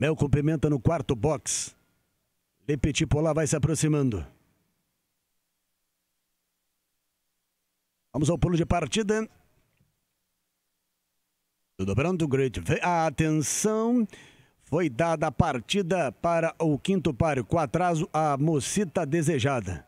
Mel com Pimenta no quarto box. Le Petit Polar vai se aproximando. Vamos ao pulo de partida. Tudo pronto, Great. Atenção. Foi dada a partida para o quinto páreo. Com atraso, a mocita desejada.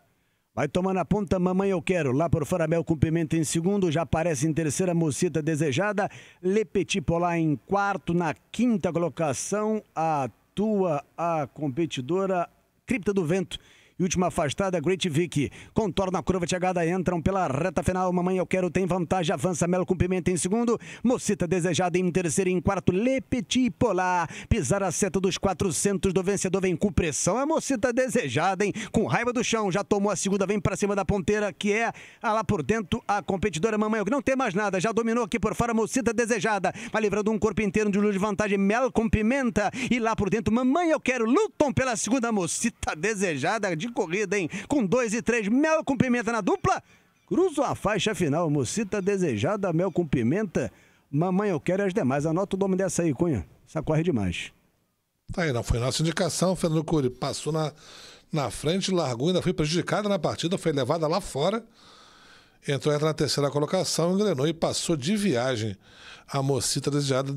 Vai tomando a ponta, mamãe eu quero. Lá por fora, mel com pimenta em segundo. Já aparece em terceira, mocita desejada. Le Petit Polar em quarto. Na quinta colocação, atua a competidora Cripta do Vento. E última afastada, Great Vic. Contorna a curva de chegada, entram pela reta final. Mamãe Eu Quero tem vantagem, avança Melo com Pimenta em segundo. Mocita Desejada em terceiro e em quarto. Le Petit Polar. Pisar a seta dos 400 do vencedor, vem com pressão. a é Mocita Desejada, hein? Com raiva do chão, já tomou a segunda, vem para cima da ponteira, que é a lá por dentro, a competidora Mamãe Eu Não tem mais nada, já dominou aqui por fora, Mocita Desejada. Vai livrando um corpo inteiro de luz de vantagem, Melo com Pimenta. E lá por dentro, Mamãe Eu Quero lutam pela segunda, Mocita Desejada de corrida, hein? Com 2 e 3, mel com pimenta na dupla. Cruzo a faixa final. Mocita desejada, mel com pimenta. Mamãe, eu quero as demais. Anota o nome dessa aí, Cunha. Essa corre demais. Tá aí, não foi nossa indicação. Fernando Curi passou na, na frente, largou, ainda foi prejudicada na partida, foi levada lá fora. Entrou na terceira colocação, engrenou e passou de viagem. A mocita desejada